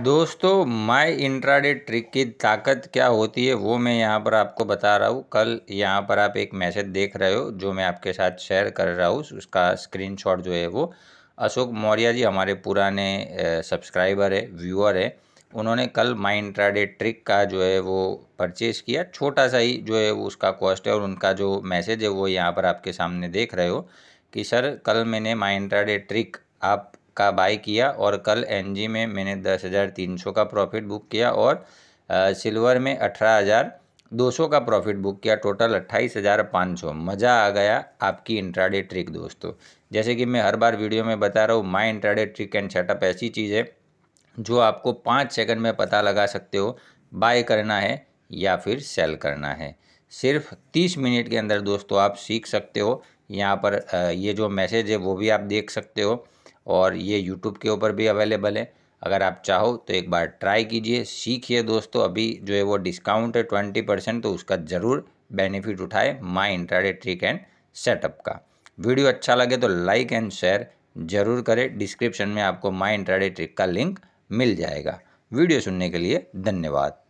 दोस्तों माई intraday trick की ताकत क्या होती है वो मैं यहाँ पर आपको बता रहा हूँ कल यहाँ पर आप एक मैसेज देख रहे हो जो मैं आपके साथ शेयर कर रहा हूँ उसका स्क्रीनशॉट जो है वो अशोक मौर्य जी हमारे पुराने सब्सक्राइबर है व्यूअर है उन्होंने कल माई इंट्राडे ट्रिक का जो है वो परचेज़ किया छोटा सा ही जो है उसका कॉस्ट है और उनका जो मैसेज है वो यहाँ पर आपके सामने देख रहे हो कि सर कल मैंने माई इंट्राडे ट्रिक आप का बाई किया और कल एन में मैंने दस हज़ार तीन सौ का प्रॉफिट बुक किया और सिल्वर में अठारह हज़ार दो सौ का प्रॉफिट बुक किया टोटल अट्ठाईस हज़ार पाँच सौ मज़ा आ गया आपकी इंट्राडे ट्रिक दोस्तों जैसे कि मैं हर बार वीडियो में बता रहा हूँ my intraday trick and setup ऐसी चीज़ है जो आपको पाँच सेकंड में पता लगा सकते हो बाय करना है या फिर सेल करना है सिर्फ तीस मिनट के अंदर दोस्तों आप सीख सकते हो यहाँ पर ये जो मैसेज है वो भी आप देख सकते हो और ये यूट्यूब के ऊपर भी अवेलेबल है अगर आप चाहो तो एक बार ट्राई कीजिए सीखिए दोस्तों अभी जो है वो डिस्काउंट है ट्वेंटी परसेंट तो उसका ज़रूर बेनिफिट उठाए my intraday trick and setup का वीडियो अच्छा लगे तो लाइक एंड शेयर ज़रूर करें डिस्क्रिप्शन में आपको माई इंट्राडे ट्रिक का लिंक मिल जाएगा वीडियो सुनने के लिए धन्यवाद